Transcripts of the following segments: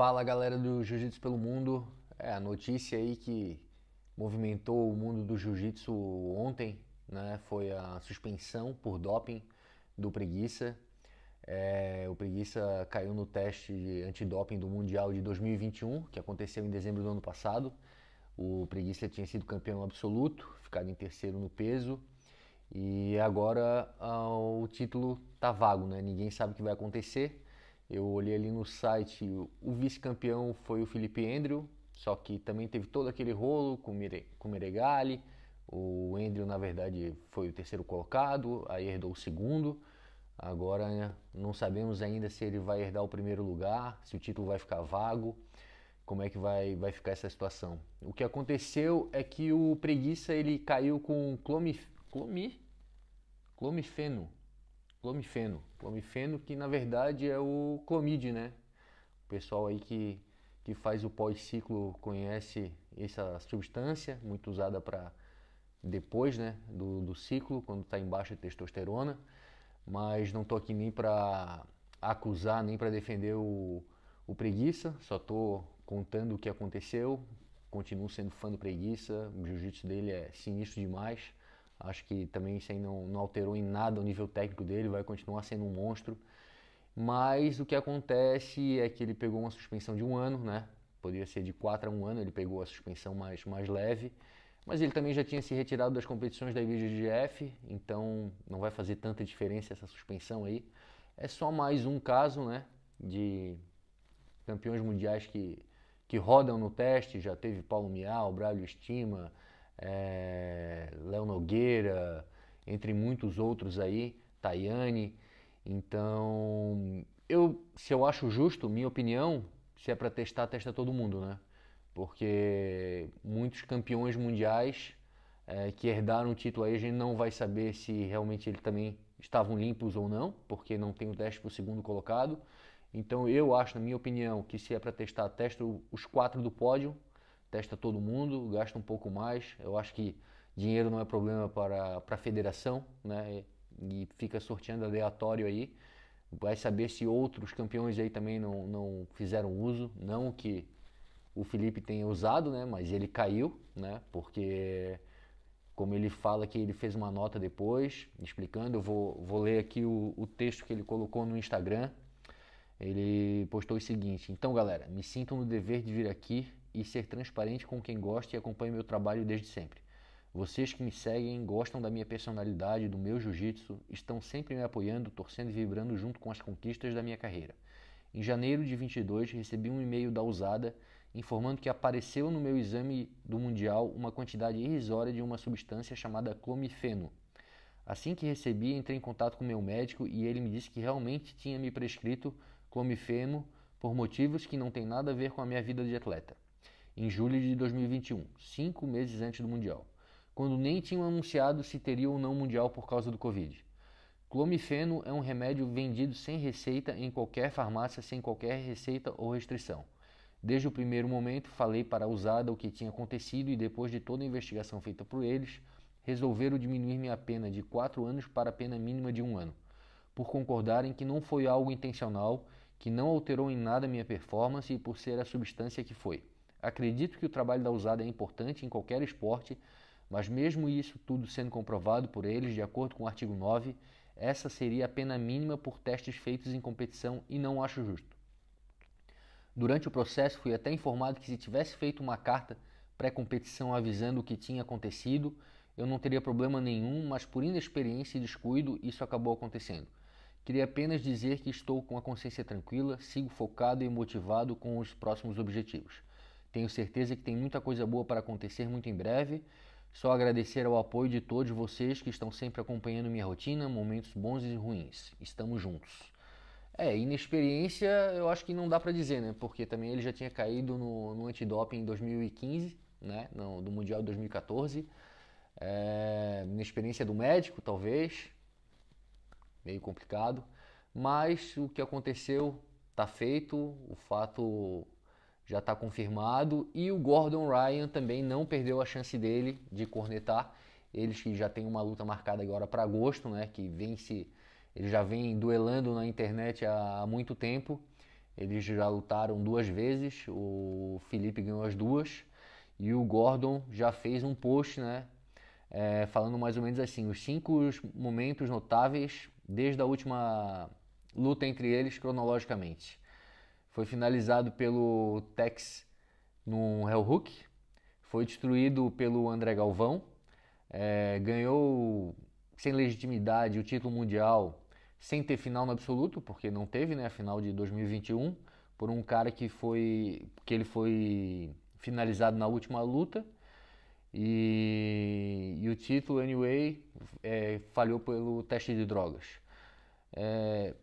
Fala galera do Jiu-Jitsu pelo Mundo. É a notícia aí que movimentou o mundo do Jiu-Jitsu ontem, né? Foi a suspensão por doping do Preguiça. É, o Preguiça caiu no teste antidoping do Mundial de 2021, que aconteceu em dezembro do ano passado. O Preguiça tinha sido campeão absoluto, ficado em terceiro no peso. E agora ah, o título tá vago, né? Ninguém sabe o que vai acontecer. Eu olhei ali no site, o vice-campeão foi o Felipe Andrew, só que também teve todo aquele rolo com, Mire, com o Miregali. O Andrew, na verdade, foi o terceiro colocado, aí herdou o segundo. Agora né, não sabemos ainda se ele vai herdar o primeiro lugar, se o título vai ficar vago, como é que vai, vai ficar essa situação. O que aconteceu é que o Preguiça ele caiu com Clomif Clomi, Clomifeno, clomifeno. Clomifeno que na verdade é o clomide, né? O pessoal aí que, que faz o pós-ciclo conhece essa substância, muito usada para depois né, do, do ciclo, quando está em baixa testosterona. Mas não estou aqui nem para acusar, nem para defender o, o preguiça, só estou contando o que aconteceu. Continuo sendo fã do preguiça, o jiu-jitsu dele é sinistro demais. Acho que também isso aí não, não alterou em nada o nível técnico dele, vai continuar sendo um monstro. Mas o que acontece é que ele pegou uma suspensão de um ano, né? Poderia ser de 4 a 1 ano, ele pegou a suspensão mais, mais leve. Mas ele também já tinha se retirado das competições da IBJJF, então não vai fazer tanta diferença essa suspensão aí. É só mais um caso, né? De campeões mundiais que, que rodam no teste. Já teve Paulo Mial, Braulio Estima, é, Léo Nogueira, entre muitos outros aí, Tayane. Então, eu, se eu acho justo, minha opinião, se é para testar, testa todo mundo, né? Porque muitos campeões mundiais é, que herdaram o título aí, a gente não vai saber se realmente ele também estavam limpos ou não, porque não tem o teste para o segundo colocado. Então eu acho, na minha opinião, que se é para testar, testa os quatro do pódio testa todo mundo, gasta um pouco mais. Eu acho que dinheiro não é problema para, para a federação, né? E, e fica sorteando aleatório aí. Vai saber se outros campeões aí também não, não fizeram uso. Não que o Felipe tenha usado, né? Mas ele caiu, né? Porque, como ele fala que ele fez uma nota depois, explicando, eu vou, vou ler aqui o, o texto que ele colocou no Instagram. Ele postou o seguinte: Então, galera, me sinto no dever de vir aqui e ser transparente com quem gosta e acompanha meu trabalho desde sempre. Vocês que me seguem, gostam da minha personalidade, do meu jiu-jitsu, estão sempre me apoiando, torcendo e vibrando junto com as conquistas da minha carreira. Em janeiro de 22, recebi um e-mail da Usada informando que apareceu no meu exame do Mundial uma quantidade irrisória de uma substância chamada clomifeno. Assim que recebi, entrei em contato com meu médico e ele me disse que realmente tinha me prescrito clomifeno por motivos que não têm nada a ver com a minha vida de atleta. Em julho de 2021, cinco meses antes do Mundial, quando nem tinham anunciado se teria ou não Mundial por causa do Covid. Clomifeno é um remédio vendido sem receita em qualquer farmácia, sem qualquer receita ou restrição. Desde o primeiro momento, falei para a usada o que tinha acontecido e, depois de toda a investigação feita por eles, resolveram diminuir minha pena de quatro anos para a pena mínima de um ano, por concordarem que não foi algo intencional que não alterou em nada minha performance e por ser a substância que foi. Acredito que o trabalho da usada é importante em qualquer esporte, mas mesmo isso tudo sendo comprovado por eles, de acordo com o artigo 9, essa seria a pena mínima por testes feitos em competição e não acho justo. Durante o processo, fui até informado que se tivesse feito uma carta pré-competição avisando o que tinha acontecido, eu não teria problema nenhum, mas por inexperiência e descuido, isso acabou acontecendo. Queria apenas dizer que estou com a consciência tranquila, sigo focado e motivado com os próximos objetivos. Tenho certeza que tem muita coisa boa para acontecer muito em breve. Só agradecer ao apoio de todos vocês que estão sempre acompanhando minha rotina, momentos bons e ruins. Estamos juntos. É, inexperiência eu acho que não dá para dizer, né? Porque também ele já tinha caído no, no antidoping em 2015, né? No, do Mundial de 2014. É, inexperiência do médico, talvez meio complicado, mas o que aconteceu está feito, o fato já está confirmado e o Gordon Ryan também não perdeu a chance dele de cornetar. Eles que já têm uma luta marcada agora para agosto, né, que vem se eles já vêm duelando na internet há, há muito tempo. Eles já lutaram duas vezes, o Felipe ganhou as duas e o Gordon já fez um post, né, é, falando mais ou menos assim: os cinco momentos notáveis desde a última luta entre eles cronologicamente. Foi finalizado pelo Tex no Hell Hook, foi destruído pelo André Galvão, é, ganhou sem legitimidade o título mundial, sem ter final no absoluto, porque não teve né, a final de 2021, por um cara que foi que ele foi finalizado na última luta e, e o título, anyway, é, falhou pelo teste de drogas. É,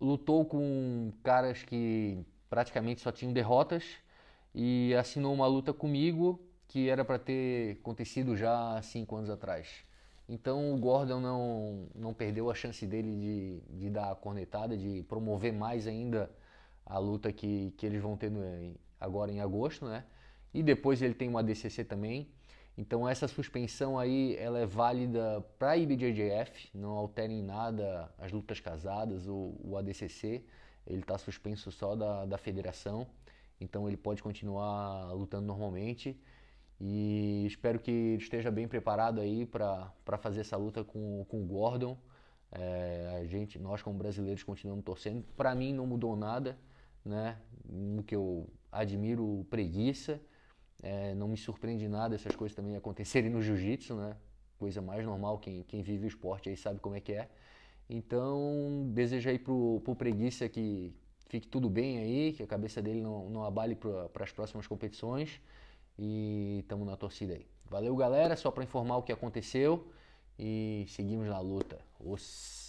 lutou com caras que praticamente só tinham derrotas e assinou uma luta comigo que era para ter acontecido já há cinco anos atrás. Então o Gordon não, não perdeu a chance dele de, de dar a cornetada, de promover mais ainda a luta que, que eles vão ter no, agora em agosto, né? E depois ele tem uma DCC também. Então essa suspensão aí ela é válida para a IBJJF, não altera em nada as lutas casadas ou o ADCC, ele está suspenso só da, da federação, então ele pode continuar lutando normalmente e espero que esteja bem preparado aí para fazer essa luta com, com o Gordon. É, a gente, nós como brasileiros continuamos torcendo. Para mim não mudou nada, né? No que eu admiro preguiça é, não me surpreende nada essas coisas também acontecerem no jiu-jitsu, né? Coisa mais normal, quem, quem vive o esporte aí sabe como é que é. Então, desejo aí pro, pro Preguiça que fique tudo bem aí, que a cabeça dele não, não abale para as próximas competições. E estamos na torcida aí. Valeu, galera. Só para informar o que aconteceu e seguimos na luta. Os...